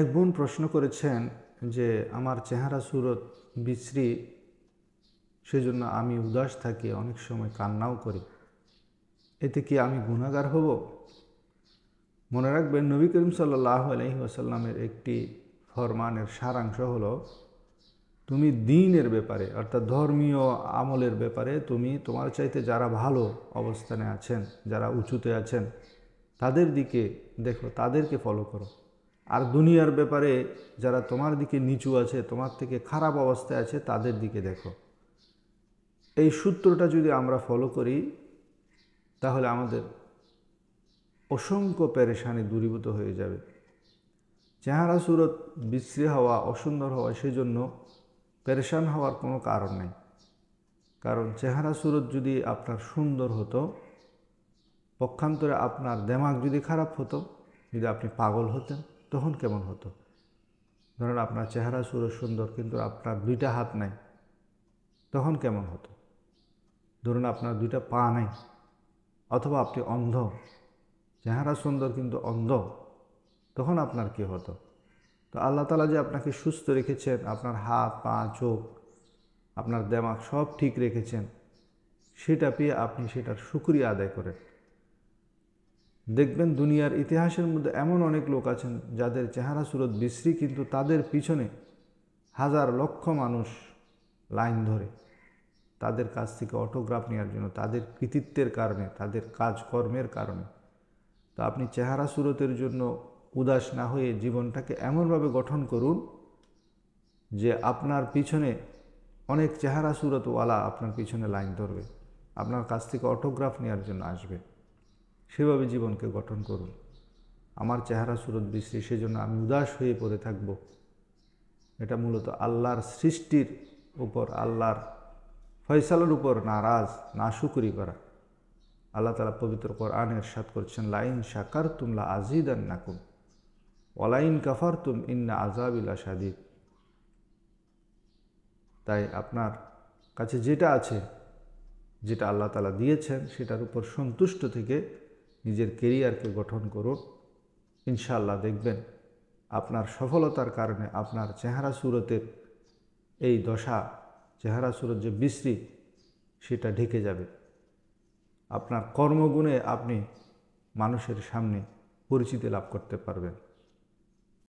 এক বোন প্রশ্ন করেছেন যে আমার চেহারা সুরত বিশ্রী সেজন্য আমি উদাস থাকি অনেক সময় কান্নাও করি এতে কি আমি গুণাগার হব মনে রাখবেন নবী করিম সাল্লাহ আলহি আসাল্লামের একটি ফরমানের সারাংশ হলো তুমি দিনের ব্যাপারে অর্থাৎ ধর্মীয় আমলের ব্যাপারে তুমি তোমার চাইতে যারা ভালো অবস্থানে আছেন যারা উঁচুতে আছেন তাদের দিকে দেখো তাদেরকে ফলো করো আর দুনিয়ার ব্যাপারে যারা তোমার দিকে নিচু আছে তোমার থেকে খারাপ অবস্থায় আছে তাদের দিকে দেখো এই সূত্রটা যদি আমরা ফলো করি তাহলে আমাদের অসংখ্য পেরেশানি দূরীভূত হয়ে যাবে চেহারা সুরত বিশ্রী হওয়া অসুন্দর হওয়া সেজন্য পেরেশান হওয়ার কোনো কারণ নেই কারণ চেহারা সুরত যদি আপনার সুন্দর হতো পক্ষান্তরে আপনার দেমাগ যদি খারাপ হতো যদি আপনি পাগল হতেন তখন কেমন হতো ধরেন আপনার চেহারা সুরজ সুন্দর কিন্তু আপনার দুইটা হাত নাই তখন কেমন হতো ধরুন আপনার দুইটা পা নাই অথবা আপনি অন্ধ চেহারা সুন্দর কিন্তু অন্ধ তখন আপনার কি হতো তো আল্লাহ তালা যে আপনাকে সুস্থ রেখেছেন আপনার হাত পা চোখ আপনার দেমাক সব ঠিক রেখেছেন সেটা পেয়ে আপনি সেটার সুক্রিয়া আদায় করেন দেখবেন দুনিয়ার ইতিহাসের মধ্যে এমন অনেক লোক আছেন যাদের চেহারা সুরত বিশ্রী কিন্তু তাদের পিছনে হাজার লক্ষ মানুষ লাইন ধরে তাদের কাছ থেকে অটোগ্রাফ নেওয়ার জন্য তাদের কৃতিত্বের কারণে তাদের কাজকর্মের কারণে তো আপনি চেহারা সুরতের জন্য উদাস না হয়ে জীবনটাকে এমনভাবে গঠন করুন যে আপনার পিছনে অনেক চেহারা সুরতওয়ালা আপনার পিছনে লাইন ধরবে আপনার কাছ থেকে অটোগ্রাফ নেওয়ার জন্য আসবে সেভাবে জীবনকে গঠন করুন আমার চেহারা সুরত বৃষ্টি সেজন্য আমি উদাস হয়ে পড়ে থাকব এটা মূলত আল্লাহর সৃষ্টির উপর আল্লাহর ফয়সালের উপর নারাজ না শুকুরি করা আল্লাহ তালা পবিত্র কোরআন এরশাদ করছেন লাইন সাকার তুমলা না নাকুম ওলাইন কাফার তুম ইন্না আজাবিলা সাদিদ তাই আপনার কাছে যেটা আছে যেটা আল্লাহ তালা দিয়েছেন সেটার উপর সন্তুষ্ট থেকে নিজের কেরিয়ারকে গঠন করুন ইনশাল্লাহ দেখবেন আপনার সফলতার কারণে আপনার চেহারা সুরতের এই দশা চেহারা সুরত যে বিশ্রী সেটা ঢেকে যাবে আপনার কর্মগুণে আপনি মানুষের সামনে পরিচিতি লাভ করতে পারবেন